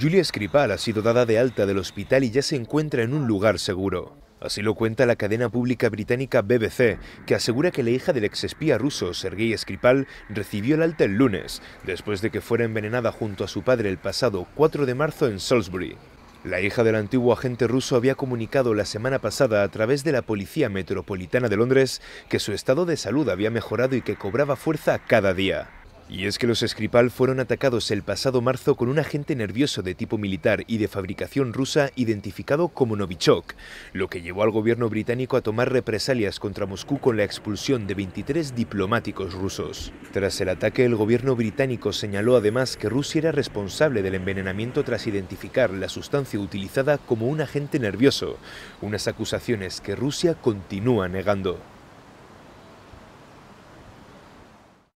Julia Skripal ha sido dada de alta del hospital y ya se encuentra en un lugar seguro. Así lo cuenta la cadena pública británica BBC, que asegura que la hija del exespía ruso Sergei Skripal recibió el alta el lunes, después de que fuera envenenada junto a su padre el pasado 4 de marzo en Salisbury. La hija del antiguo agente ruso había comunicado la semana pasada a través de la Policía Metropolitana de Londres que su estado de salud había mejorado y que cobraba fuerza cada día. Y es que los Skripal fueron atacados el pasado marzo con un agente nervioso de tipo militar y de fabricación rusa identificado como Novichok, lo que llevó al gobierno británico a tomar represalias contra Moscú con la expulsión de 23 diplomáticos rusos. Tras el ataque, el gobierno británico señaló además que Rusia era responsable del envenenamiento tras identificar la sustancia utilizada como un agente nervioso, unas acusaciones que Rusia continúa negando.